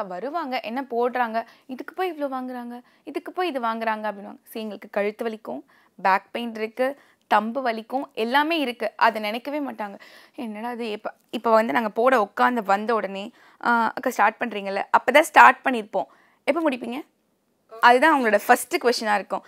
அக்கா வருவாங்க என்ன போடுறாங்க இதுக்கு போய் இவ்வளோ வாங்குறாங்க இதுக்கு போய் இது வாங்குறாங்க அப்படின்வாங்க சரி எங்களுக்கு கழுத்து வலிக்கும் பேக் பெயின் இருக்குது தம்பு வலிக்கும் எல்லாமே இருக்குது அதை நினைக்கவே மாட்டாங்க என்னடா அது இப்போ இப்போ வந்து நாங்கள் போட உட்காந்து வந்த உடனே அக்கா ஸ்டார்ட் பண்ணுறீங்கல்ல அப்போ தான் ஸ்டார்ட் பண்ணியிருப்போம் எப்போ முடிப்பீங்க அதுதான் அவங்களோட ஃபஸ்ட்டு கொஷினாக இருக்கும்